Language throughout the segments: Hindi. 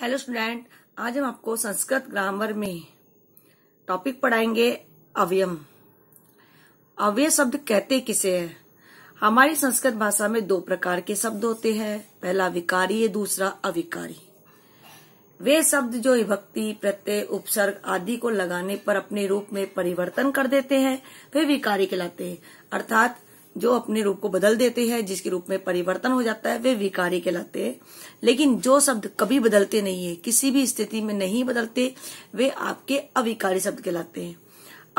हेलो स्टूडेंट आज हम आपको संस्कृत ग्रामर में टॉपिक पढ़ाएंगे अवयम अव्यय शब्द कहते किसे है हमारी संस्कृत भाषा में दो प्रकार के शब्द होते हैं पहला विकारी है दूसरा अविकारी वे शब्द जो विभक्ति प्रत्यय उपसर्ग आदि को लगाने पर अपने रूप में परिवर्तन कर देते हैं वे विकारी कहलाते हैं अर्थात जो अपने रूप को बदल देते हैं जिसके रूप में परिवर्तन हो जाता है वे विकारी कहलाते हैं लेकिन जो शब्द कभी बदलते नहीं है किसी भी स्थिति में नहीं बदलते वे आपके अविकारी शब्द कहलाते हैं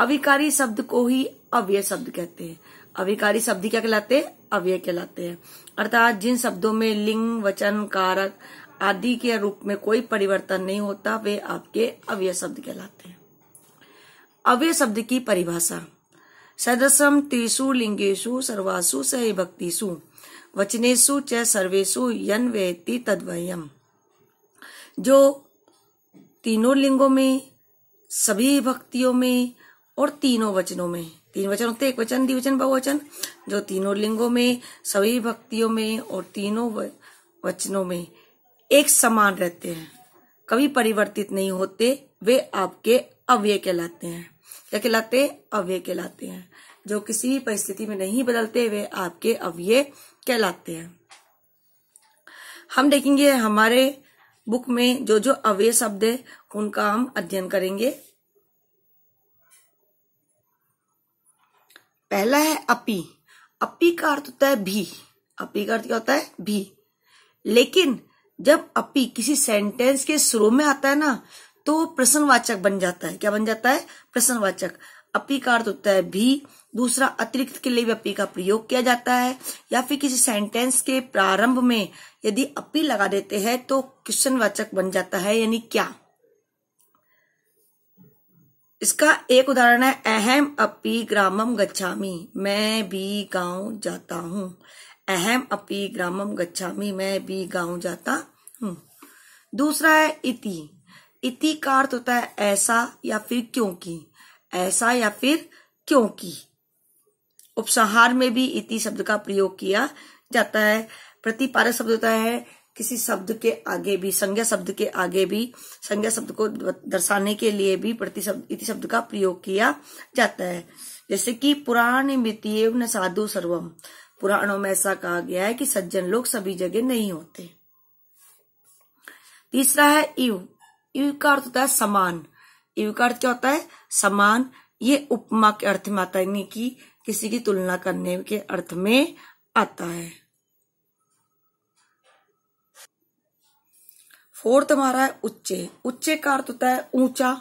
अविकारी शब्द को ही अव्यय शब्द कहते हैं अविकारी शब्द क्या कहलाते हैं अव्यय कहलाते हैं अर्थात जिन शब्दों में लिंग वचन कारक आदि के रूप में कोई परिवर्तन नहीं होता वे आपके अव्यय शब्द कहलाते हैं अव्यय शब्द की परिभाषा सदसम तेसु लिंगेशु सर्वासु सही भक्तिशु वचनेशु च सर्वेशु यन वेति तद्वयम जो तीनों लिंगों में सभी भक्तियों में और तीनों वचनों में तीन वचन होते एक वचन द्विवचन बहुवचन जो तीनों लिंगों में सभी भक्तियों में और तीनों वचनों में एक समान रहते हैं कभी परिवर्तित नहीं होते वे आपके अव्यय कहलाते हैं क्या कहलाते हैं अव्यय कहलाते हैं जो किसी भी परिस्थिति में नहीं बदलते हुए आपके अव्यय कहलाते हैं हम देखेंगे हमारे बुक में जो जो अव्यय शब्द है उनका हम अध्ययन करेंगे पहला है अपी अपी का अर्थ होता है भी अपी का अर्थ क्या होता है भी लेकिन जब अपी किसी सेंटेंस के शुरू में आता है ना तो प्रश्नवाचक बन जाता है क्या बन जाता है प्रश्नवाचक अपी का अर्थ तो होता है भी दूसरा अतिरिक्त के लिए भी अपी का प्रयोग किया जाता है या फिर किसी सेंटेंस के प्रारंभ में यदि अपी लगा देते हैं तो क्वेश्चन वाचक बन जाता है यानी क्या इसका एक उदाहरण है अहम अपी ग्रामम गच्छामी मैं भी गांव जाता हूं अहम अपी ग्रामम गच्छामी मैं भी गांव जाता हूं दूसरा है इति इति का अर्थ होता है ऐसा या फिर क्योंकि ऐसा या फिर क्योंकि उपसंहार में भी इति शब्द का प्रयोग किया जाता है प्रतिपारक शब्द होता है किसी शब्द के आगे भी संज्ञा शब्द के आगे भी संज्ञा शब्द को दर्शाने के लिए भी प्रति शब्द इति शब्द का प्रयोग किया जाता है जैसे कि पुराण मितियव न साधु सर्वम पुराणों में ऐसा कहा गया है कि सज्जन लोग सभी जगह नहीं होते तीसरा है इव इव का अर्थ होता है समान इव का अर्थ क्या होता है समान ये उपमा के अर्थ में आता है यानी कि किसी की तुलना करने के अर्थ में आता है फोर्थ हमारा है उच्चे उच्चे का अर्थ होता है ऊंचा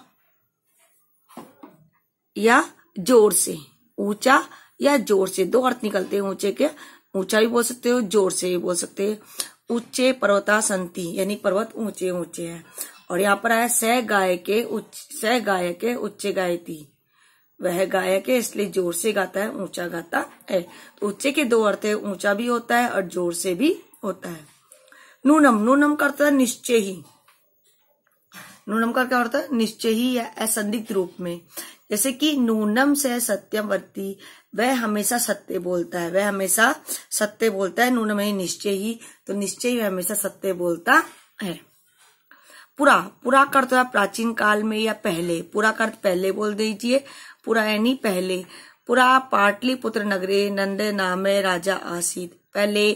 या जोर से ऊंचा या जोर से दो अर्थ निकलते हैं ऊंचे के ऊंचा भी बोल सकते हो जोर से भी बोल सकते हैं ऊंचे पर्वता संति यानी पर्वत ऊंचे ऊंचे हैं और यहाँ पर आया सह गाय के उच्च सह गाय के उच्च गायती वह गायक है इसलिए जोर से गाता है ऊंचा गाता है तो उच्चे के दो अर्थ है ऊंचा भी होता है और जोर से भी होता है नूनम नूनम का अर्थ है निश्चय ही नूनम का क्या अर्थ है निश्चय ही या असंदिग्ध रूप में जैसे कि नूनम से वर्ती वह हमेशा सत्य बोलता है वह हमेशा सत्य बोलता है नूनम ही निश्चय ही तो निश्चय ही हमेशा सत्य बोलता है पुरा पुरा अर्थ तो प्राचीन काल में या पहले पुरा कर तो पहले बोल दीजिए पुरा यानी पहले पुरा पाटलिपुत्र नगरे नंद नाम राजा आसीद पहले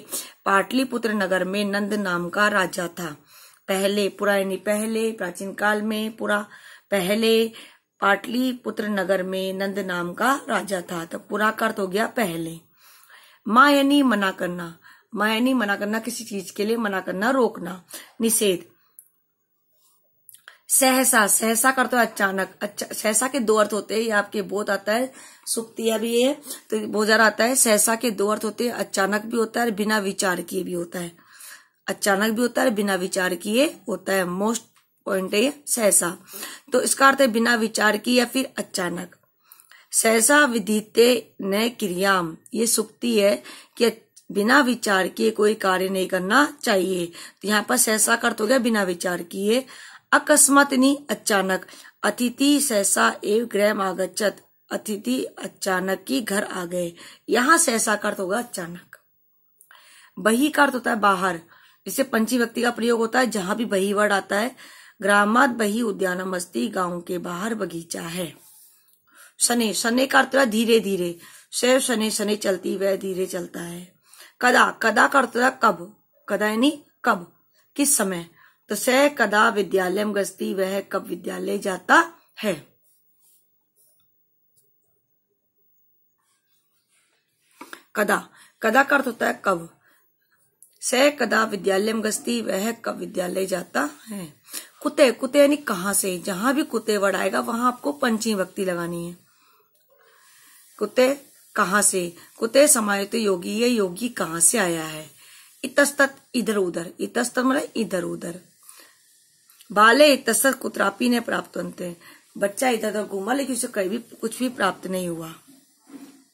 पाटलिपुत्र नगर में नंद नाम का राजा था पहले पुरा यानी पहले प्राचीन काल में पुरा पहले पाटलिपुत्र नगर में नंद नाम का राजा था तो पूरा कर्त तो हो गया पहले माँ यानी मना करना माँ यानी मना करना किसी चीज के लिए मना करना रोकना निषेध सहसा सहसा करते हो अचानक अच्छा सहसा के दो अर्थ होते हैं ये आपके बहुत आता है सुक्तिया भी है तो बहुत ज्यादा आता है सहसा के दो अर्थ होते हैं अचानक भी होता है बिना विचार किए भी होता है अचानक भी होता है बिना विचार किए होता है मोस्ट पॉइंट है सहसा तो इसका अर्थ है बिना विचार किए या फिर अचानक सहसा विदिते न क्रियाम ये सुक्ति है कि बिना विचार किए कोई कार्य नहीं करना चाहिए तो यहाँ पर सहसा कर तो गया बिना विचार किए नी अचानक अतिथि सहसा एव गृह आगछत अतिथि अचानक की घर आ गए यहाँ सहसा का अर्थ होगा अचानक बही का अर्थ होता है बाहर इसे पंची व्यक्ति का प्रयोग होता है जहां भी बही वर्ड आता है ग्रामात बही उद्यान मस्ती गाँव के बाहर बगीचा है सने सने का अर्थ धीरे धीरे शैव सने सने चलती वह धीरे चलता है कदा कदा का अर्थ कब कदा यानी कब किस समय तो सह कदा विद्यालय गस्ती वह कब विद्यालय जाता है कदा कदा का अर्थ होता है कब सह कदा विद्यालय गस्ती वह कब विद्यालय जाता है कुते कुते यानी कहाँ से जहां भी कुते वर्ड आएगा वहां आपको पंची भक्ति लगानी है कुते कहा से कुते समायुत तो योगी ये योगी कहाँ से आया है इतस्तत इधर उधर इतस्तत मतलब इधर उधर बाले तसर कुतरापी ने प्राप्त अंते बच्चा इधर उधर घूमा लेकिन उसे कहीं भी कुछ भी प्राप्त नहीं हुआ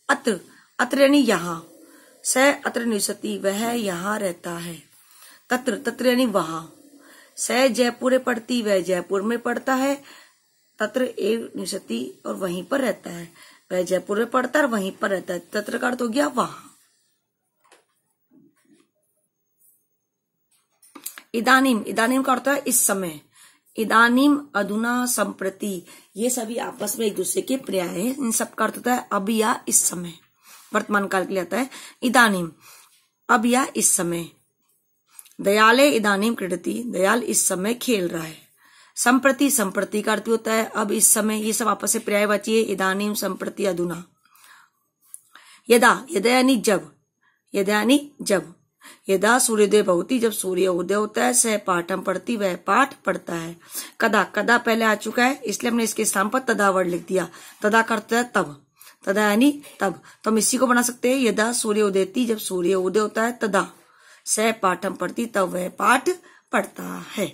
अत्र अत्र यानी यहाँ स अत्र निशती वह यहाँ रहता है तत्र तत्र यानी वहां स जयपुर पढ़ती वह जयपुर में पढ़ता है तत्र एक निशती और वहीं पर रहता है वह जयपुर में पढ़ता है वहीं पर रहता है तत्र का अर्थ तो हो गया वहां इदानीम इदानीम का अर्थ है इस समय इदानीम अधुना संप्रति ये सभी आपस में एक दूसरे के पर्याय है इन सब का अर्थ होता है अब या इस समय वर्तमान काल के लिए आता है इदानीम अब या इस समय दयाले इदानीम क्रीडती दयाल इस समय खेल रहा है संप्रति संप्रति का अर्थ होता है अब इस समय ये सब आपस में पर्यायवाची है इदानीम संप्रति अधुना यदा यदयानी जब यदयानी जब यदा सूर्योदय भवती जब सूर्य उदय होता है सह पाठम पढ़ती वह पाठ पढ़ता है कदा कदा पहले आ चुका है इसलिए हमने इसके स्थान पर तदावड़ लिख दिया तदा करता है तब तदा यानी तब तो हम इसी को बना सकते हैं यदा सूर्य उदयती जब सूर्य उदय होता है तदा सह पाठम पढ़ती तब वह पाठ पढ़ता है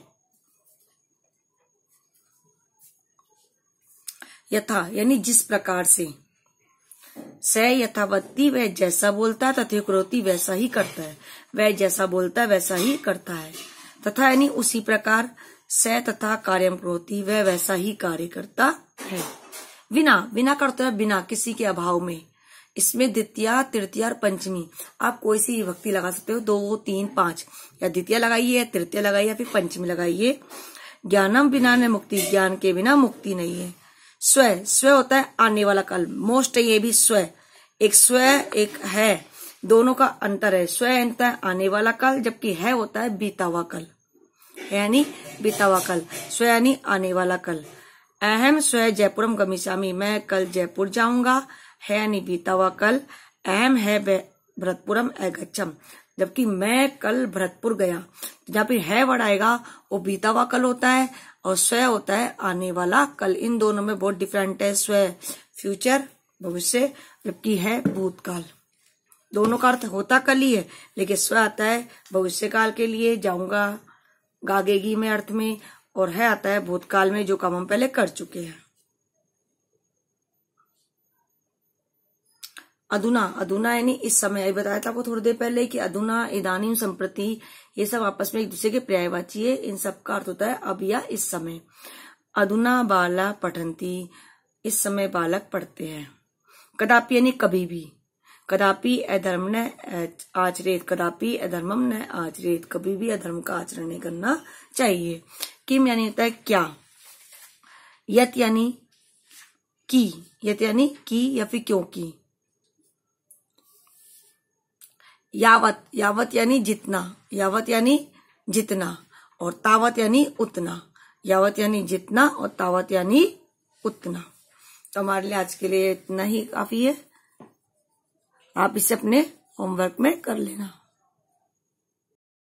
यथा यानी जिस प्रकार से स यथावती वह जैसा बोलता है तथे क्रोती वैसा ही करता है वह जैसा बोलता है वैसा ही करता है तथा यानी उसी प्रकार स तथा कार्य करोती वह वैसा ही कार्य करता है बिना बिना करते है बिना किसी के अभाव में इसमें द्वितीय तृतीय और पंचमी आप कोई सी विभक्ति लगा सकते हो दो तीन पांच या द्वितीय लगाइए तृतीय लगाइए या फिर पंचमी लगाइए ज्ञानम बिना न मुक्ति ज्ञान के बिना मुक्ति नहीं है स्व स्व होता है आने वाला कल मोस्ट ये भी स्व एक स्व एक है दोनों का अंतर है स्वय होता है आने वाला कल जबकि है होता है बीता हुआ कल यानी बीता हुआ कल स्व यानी आने वाला कल अहम स्व जयपुरम गमिसामी मैं कल जयपुर जाऊंगा है यानी बीता हुआ कल अहम है भरतपुरम अगच्छम जबकि मैं कल भरतपुर गया जहाँ पे है वर्ड आएगा वो बीता हुआ कल होता है और स्वय होता है आने वाला कल इन दोनों में बहुत डिफरेंट है स्वय फ्यूचर भविष्य जबकि है भूतकाल दोनों का अर्थ होता कल ही है लेकिन स्व आता है भविष्य काल के लिए जाऊंगा गागेगी में अर्थ में और है आता है भूतकाल में जो काम हम पहले कर चुके हैं अधुना अधुना यानी इस समय ये बताया था आपको थोड़ी देर पहले कि अधुना इदानी संप्रति ये सब आपस में एक दूसरे के पर्यायवाची है इन सब का अर्थ होता है अब या इस समय अधुना बाला पठंती इस समय बालक पढ़ते हैं कदापि यानी कभी भी कदापि अधर्म न आचरित कदापि अधर्मम न आचरित कभी भी अधर्म का आचरण नहीं करना चाहिए किम यानी होता है क्या यत यानी की यत यानी की या फिर क्यों की यावत यावत यानी जितना यावत यानी जितना और तावत यानी उतना यावत यानी जितना और तावत यानी उतना तो हमारे लिए आज के लिए इतना ही काफी है आप इसे अपने होमवर्क में कर लेना